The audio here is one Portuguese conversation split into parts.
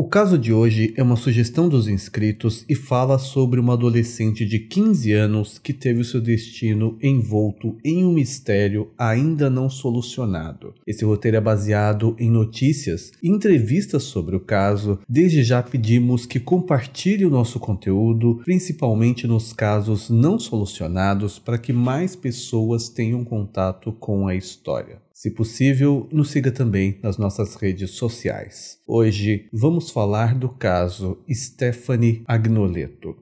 O caso de hoje é uma sugestão dos inscritos e fala sobre uma adolescente de 15 anos que teve o seu destino envolto em um mistério ainda não solucionado. Esse roteiro é baseado em notícias e entrevistas sobre o caso. Desde já pedimos que compartilhe o nosso conteúdo, principalmente nos casos não solucionados, para que mais pessoas tenham contato com a história. Se possível, nos siga também nas nossas redes sociais. Hoje vamos falar do caso Stephanie Agnoleto.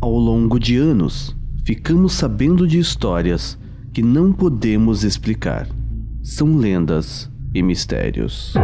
Ao longo de anos, ficamos sabendo de histórias que não podemos explicar. São lendas e mistérios.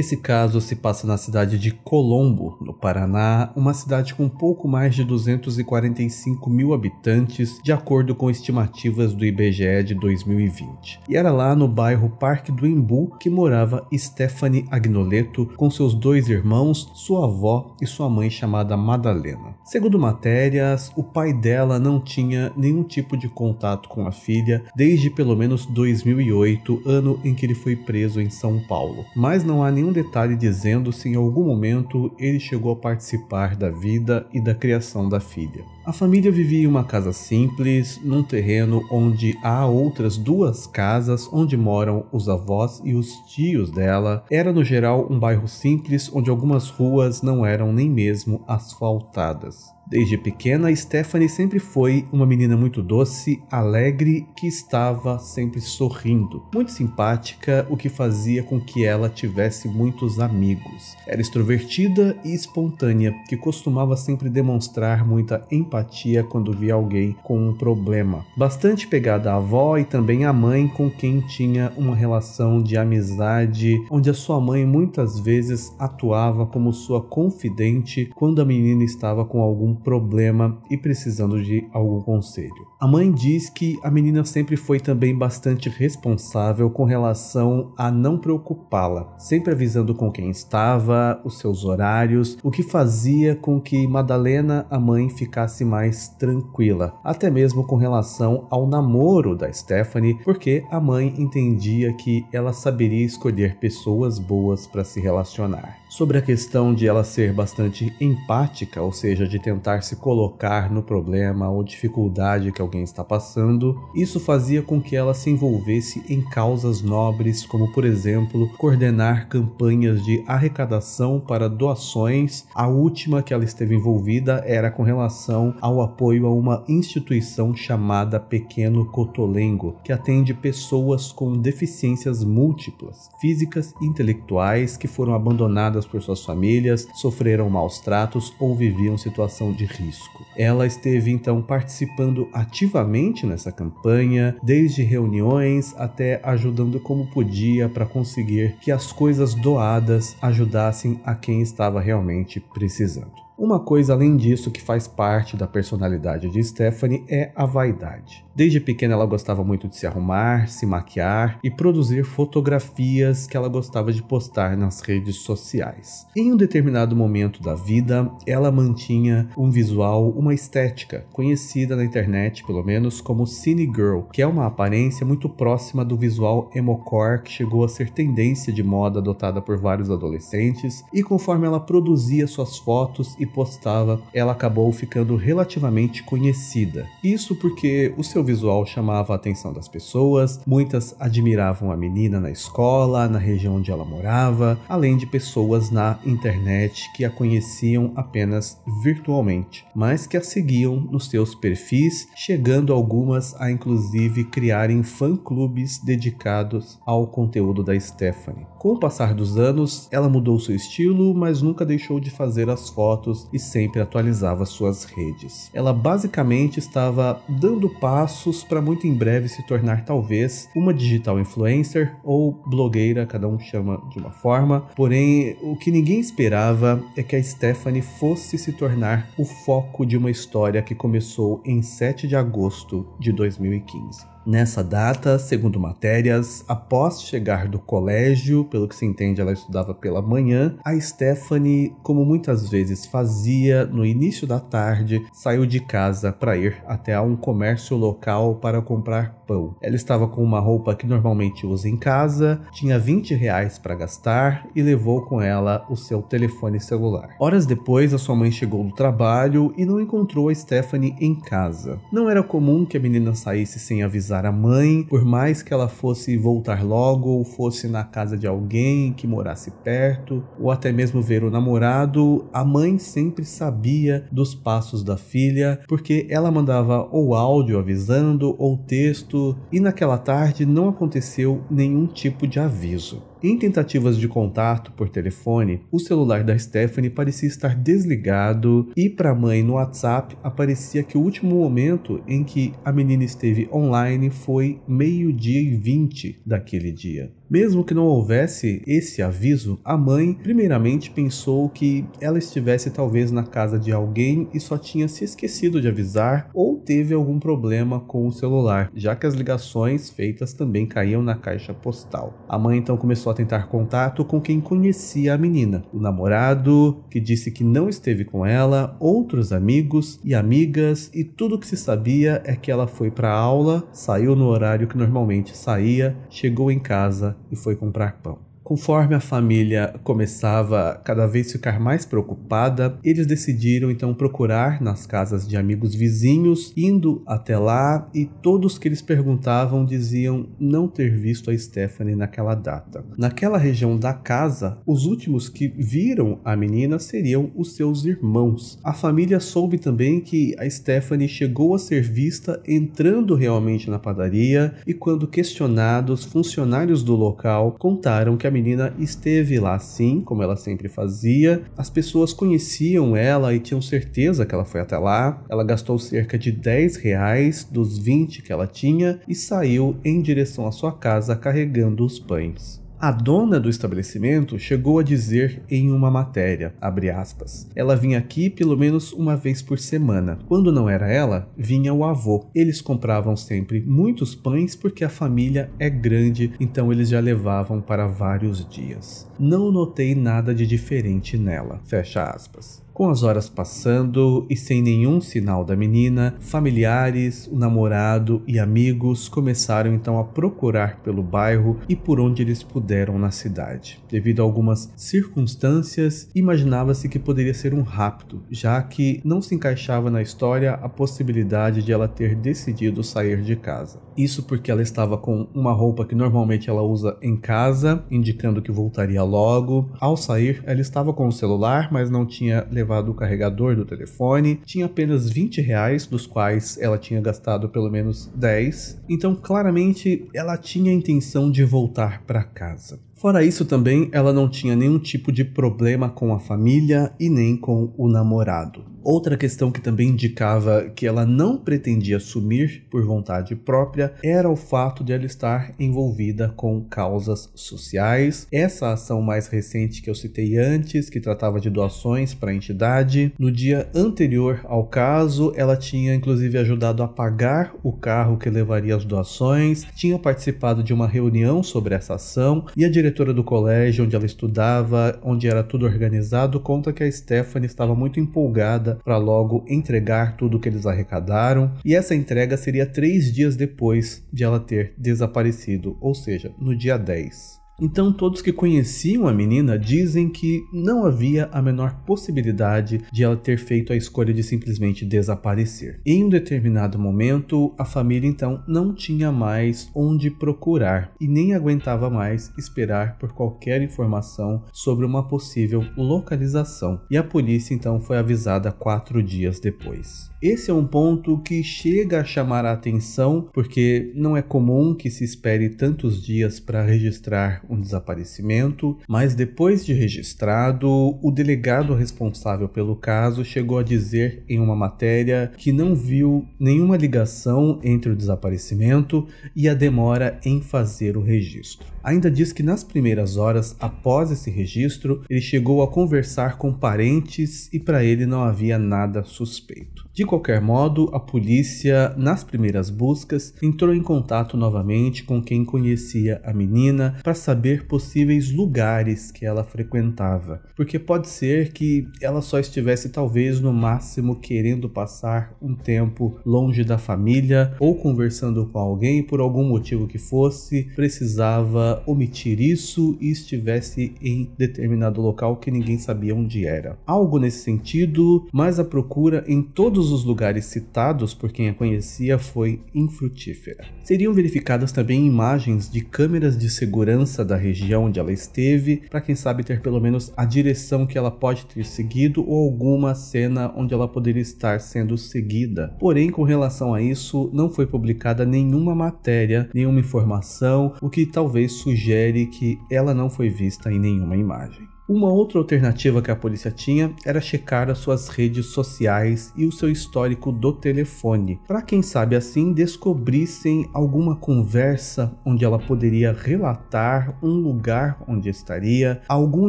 Esse caso se passa na cidade de Colombo, no Paraná, uma cidade com pouco mais de 245 mil habitantes, de acordo com estimativas do IBGE de 2020. E era lá no bairro Parque do Embu que morava Stephanie Agnoleto com seus dois irmãos, sua avó e sua mãe chamada Madalena. Segundo matérias, o pai dela não tinha nenhum tipo de contato com a filha desde pelo menos 2008, ano em que ele foi preso em São Paulo. Mas não há nenhum um detalhe dizendo se em algum momento ele chegou a participar da vida e da criação da filha. A família vivia em uma casa simples, num terreno onde há outras duas casas onde moram os avós e os tios dela. Era no geral um bairro simples onde algumas ruas não eram nem mesmo asfaltadas. Desde pequena, Stephanie sempre foi uma menina muito doce, alegre, que estava sempre sorrindo, muito simpática, o que fazia com que ela tivesse muitos amigos. Era extrovertida e espontânea, que costumava sempre demonstrar muita empatia quando via alguém com um problema. Bastante pegada à avó e também à mãe, com quem tinha uma relação de amizade, onde a sua mãe muitas vezes atuava como sua confidente quando a menina estava com algum problema e precisando de algum conselho. A mãe diz que a menina sempre foi também bastante responsável com relação a não preocupá-la, sempre avisando com quem estava, os seus horários, o que fazia com que Madalena, a mãe, ficasse mais tranquila, até mesmo com relação ao namoro da Stephanie, porque a mãe entendia que ela saberia escolher pessoas boas para se relacionar sobre a questão de ela ser bastante empática, ou seja, de tentar se colocar no problema ou dificuldade que alguém está passando, isso fazia com que ela se envolvesse em causas nobres, como por exemplo coordenar campanhas de arrecadação para doações. A última que ela esteve envolvida era com relação ao apoio a uma instituição chamada Pequeno Cotolengo, que atende pessoas com deficiências múltiplas, físicas e intelectuais que foram abandonadas abandonadas por suas famílias, sofreram maus tratos ou viviam situação de risco. Ela esteve então participando ativamente nessa campanha, desde reuniões até ajudando como podia para conseguir que as coisas doadas ajudassem a quem estava realmente precisando. Uma coisa além disso que faz parte da personalidade de Stephanie é a vaidade. Desde pequena ela gostava muito de se arrumar, se maquiar e produzir fotografias que ela gostava de postar nas redes sociais. Em um determinado momento da vida, ela mantinha um visual, uma estética conhecida na internet, pelo menos como Cine Girl, que é uma aparência muito próxima do visual emocore que chegou a ser tendência de moda adotada por vários adolescentes, e conforme ela produzia suas fotos e postava, ela acabou ficando relativamente conhecida. Isso porque o seu visual chamava a atenção das pessoas, muitas admiravam a menina na escola, na região onde ela morava, além de pessoas na internet que a conheciam apenas virtualmente, mas que a seguiam nos seus perfis, chegando algumas a inclusive criarem fã-clubes dedicados ao conteúdo da Stephanie. Com o passar dos anos, ela mudou seu estilo, mas nunca deixou de fazer as fotos e sempre atualizava suas redes. Ela basicamente estava dando passo passos para muito em breve se tornar talvez uma digital influencer ou blogueira, cada um chama de uma forma. Porém, o que ninguém esperava é que a Stephanie fosse se tornar o foco de uma história que começou em 7 de agosto de 2015. Nessa data, segundo matérias, após chegar do colégio, pelo que se entende ela estudava pela manhã, a Stephanie, como muitas vezes fazia no início da tarde, saiu de casa para ir até um comércio local para comprar pão. Ela estava com uma roupa que normalmente usa em casa, tinha 20 reais para gastar e levou com ela o seu telefone celular. Horas depois, a sua mãe chegou do trabalho e não encontrou a Stephanie em casa. Não era comum que a menina saísse sem avisar avisar A mãe, por mais que ela fosse voltar logo, ou fosse na casa de alguém que morasse perto, ou até mesmo ver o namorado, a mãe sempre sabia dos passos da filha, porque ela mandava ou áudio avisando ou texto, e naquela tarde não aconteceu nenhum tipo de aviso. Em tentativas de contato por telefone, o celular da Stephanie parecia estar desligado e para a mãe no WhatsApp aparecia que o último momento em que a menina esteve online foi meio-dia e 20 daquele dia. Mesmo que não houvesse esse aviso, a mãe primeiramente pensou que ela estivesse talvez na casa de alguém e só tinha se esquecido de avisar ou teve algum problema com o celular, já que as ligações feitas também caíam na caixa postal. A mãe então começou a tentar contato com quem conhecia a menina, o namorado, que disse que não esteve com ela, outros amigos e amigas, e tudo que se sabia é que ela foi para aula, saiu no horário que normalmente saía, chegou em casa e foi comprar pão. Conforme a família começava a cada vez ficar mais preocupada, eles decidiram então procurar nas casas de amigos vizinhos, indo até lá e todos que eles perguntavam diziam não ter visto a Stephanie naquela data. Naquela região da casa, os últimos que viram a menina seriam os seus irmãos. A família soube também que a Stephanie chegou a ser vista entrando realmente na padaria e quando questionados, funcionários do local contaram que a menina menina esteve lá sim, como ela sempre fazia. As pessoas conheciam ela e tinham certeza que ela foi até lá. Ela gastou cerca de 10 reais dos 20 que ela tinha e saiu em direção à sua casa carregando os pães. A dona do estabelecimento chegou a dizer em uma matéria, aspas, ela vinha aqui pelo menos uma vez por semana. Quando não era ela, vinha o avô. Eles compravam sempre muitos pães porque a família é grande, então eles já levavam para vários dias. Não notei nada de diferente nela. Fecha aspas. Com as horas passando e sem nenhum sinal da menina, familiares, o namorado e amigos começaram então a procurar pelo bairro e por onde eles puderam na cidade. Devido a algumas circunstâncias, imaginava-se que poderia ser um rapto, já que não se encaixava na história a possibilidade de ela ter decidido sair de casa. Isso porque ela estava com uma roupa que normalmente ela usa em casa, indicando que voltaria logo. Ao sair, ela estava com o celular, mas não tinha levado levado o carregador do telefone, tinha apenas 20 reais, dos quais ela tinha gastado pelo menos 10, então claramente ela tinha a intenção de voltar para casa. Fora isso também, ela não tinha nenhum tipo de problema com a família e nem com o namorado. Outra questão que também indicava que ela não pretendia sumir por vontade própria era o fato de ela estar envolvida com causas sociais. Essa ação mais recente que eu citei antes, que tratava de doações para a entidade, no dia anterior ao caso, ela tinha inclusive ajudado a pagar o carro que levaria as doações, tinha participado de uma reunião sobre essa ação e a direção diretora do colégio onde ela estudava, onde era tudo organizado, conta que a Stephanie estava muito empolgada para logo entregar tudo que eles arrecadaram, e essa entrega seria três dias depois de ela ter desaparecido, ou seja, no dia 10. Então, todos que conheciam a menina dizem que não havia a menor possibilidade de ela ter feito a escolha de simplesmente desaparecer. Em um determinado momento, a família então não tinha mais onde procurar e nem aguentava mais esperar por qualquer informação sobre uma possível localização, e a polícia então foi avisada quatro dias depois. Esse é um ponto que chega a chamar a atenção porque não é comum que se espere tantos dias para registrar um desaparecimento, mas depois de registrado, o delegado responsável pelo caso chegou a dizer em uma matéria que não viu nenhuma ligação entre o desaparecimento e a demora em fazer o registro. Ainda diz que nas primeiras horas após esse registro, ele chegou a conversar com parentes e para ele não havia nada suspeito. De qualquer modo, a polícia, nas primeiras buscas, entrou em contato novamente com quem conhecia a menina para saber possíveis lugares que ela frequentava, porque pode ser que ela só estivesse talvez no máximo querendo passar um tempo longe da família ou conversando com alguém por algum motivo que fosse, precisava omitir isso e estivesse em determinado local que ninguém sabia onde era. Algo nesse sentido, mas a procura em todos os lugares citados por quem a conhecia foi infrutífera. Seriam verificadas também imagens de câmeras de segurança da região onde ela esteve, para quem sabe ter pelo menos a direção que ela pode ter seguido ou alguma cena onde ela poderia estar sendo seguida. Porém, com relação a isso, não foi publicada nenhuma matéria, nenhuma informação, o que talvez sugere que ela não foi vista em nenhuma imagem. Uma outra alternativa que a polícia tinha era checar as suas redes sociais e o seu histórico do telefone, para quem sabe assim descobrissem alguma conversa onde ela poderia relatar um lugar onde estaria, algum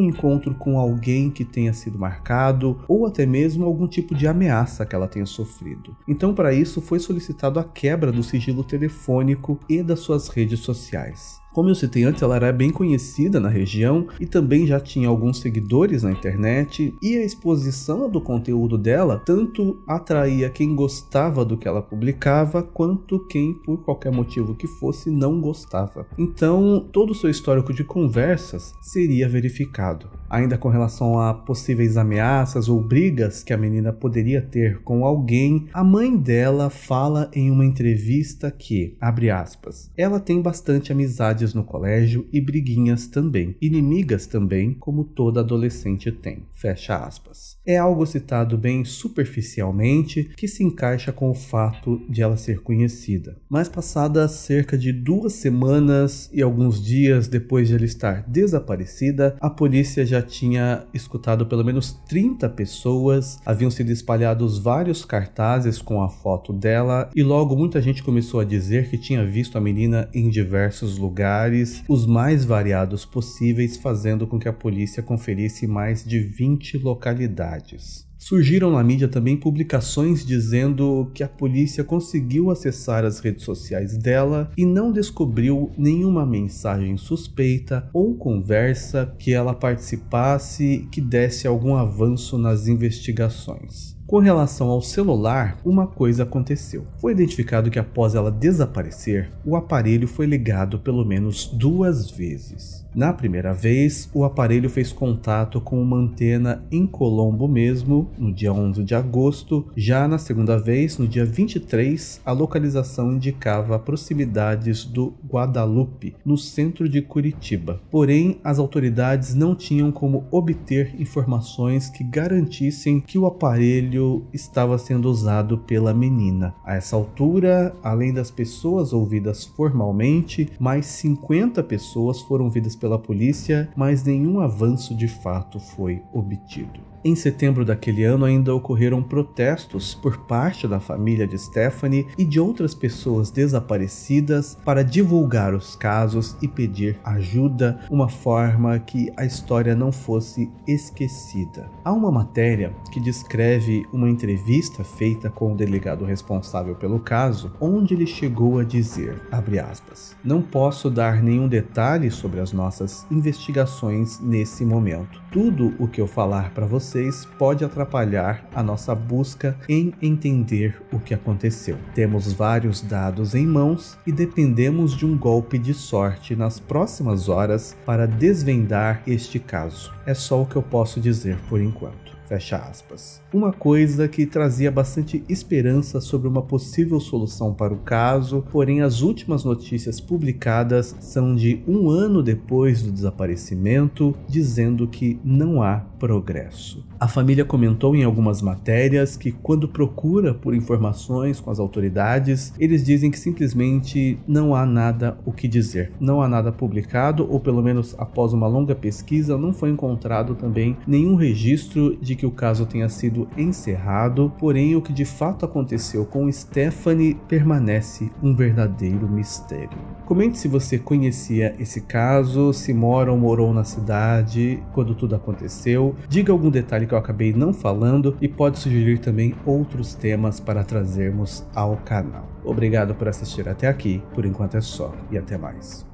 encontro com alguém que tenha sido marcado ou até mesmo algum tipo de ameaça que ela tenha sofrido. Então, para isso, foi solicitado a quebra do sigilo telefônico e das suas redes sociais. Como eu citei antes, ela era bem conhecida na região e também já tinha alguns seguidores na internet, e a exposição do conteúdo dela tanto atraía quem gostava do que ela publicava, quanto quem, por qualquer motivo que fosse, não gostava. Então, todo o seu histórico de conversas seria verificado ainda com relação a possíveis ameaças ou brigas que a menina poderia ter com alguém, a mãe dela fala em uma entrevista que, abre aspas, ela tem bastante amizades no colégio e briguinhas também, inimigas também, como toda adolescente tem. Fecha aspas. É algo citado bem superficialmente que se encaixa com o fato de ela ser conhecida. Mas passada cerca de duas semanas e alguns dias depois de ela estar desaparecida, a polícia já já tinha escutado pelo menos 30 pessoas, haviam sido espalhados vários cartazes com a foto dela e logo muita gente começou a dizer que tinha visto a menina em diversos lugares, os mais variados possíveis, fazendo com que a polícia conferisse mais de 20 localidades. Surgiram na mídia também publicações dizendo que a polícia conseguiu acessar as redes sociais dela e não descobriu nenhuma mensagem suspeita ou conversa que ela participasse que desse algum avanço nas investigações. Com relação ao celular, uma coisa aconteceu. Foi identificado que após ela desaparecer, o aparelho foi ligado pelo menos duas vezes. Na primeira vez, o aparelho fez contato com uma antena em Colombo mesmo, no dia 11 de agosto. Já na segunda vez, no dia 23, a localização indicava proximidades do Guadalupe, no centro de Curitiba. Porém, as autoridades não tinham como obter informações que garantissem que o aparelho estava sendo usado pela menina. A essa altura, além das pessoas ouvidas formalmente, mais 50 pessoas foram ouvidas pela polícia, mas nenhum avanço de fato foi obtido. Em setembro daquele ano ainda ocorreram protestos por parte da família de Stephanie e de outras pessoas desaparecidas para divulgar os casos e pedir ajuda, uma forma que a história não fosse esquecida. Há uma matéria que descreve uma entrevista feita com o delegado responsável pelo caso, onde ele chegou a dizer, aspas, "Não posso dar nenhum detalhe sobre as nossas investigações nesse momento. Tudo o que eu falar para você vocês pode atrapalhar a nossa busca em entender o que aconteceu. Temos vários dados em mãos e dependemos de um golpe de sorte nas próximas horas para desvendar este caso. É só o que eu posso dizer por enquanto. Fecha aspas. Uma coisa que trazia bastante esperança sobre uma possível solução para o caso, porém as últimas notícias publicadas são de um ano depois do desaparecimento, dizendo que não há progresso. A família comentou em algumas matérias que, quando procura por informações com as autoridades, eles dizem que simplesmente não há nada o que dizer, não há nada publicado, ou pelo menos após uma longa pesquisa, não foi encontrado também nenhum registro de de que o caso tenha sido encerrado, porém o que de fato aconteceu com Stephanie permanece um verdadeiro mistério. Comente se você conhecia esse caso, se mora ou morou na cidade quando tudo aconteceu, diga algum detalhe que eu acabei não falando e pode sugerir também outros temas para trazermos ao canal. Obrigado por assistir até aqui, por enquanto é só e até mais.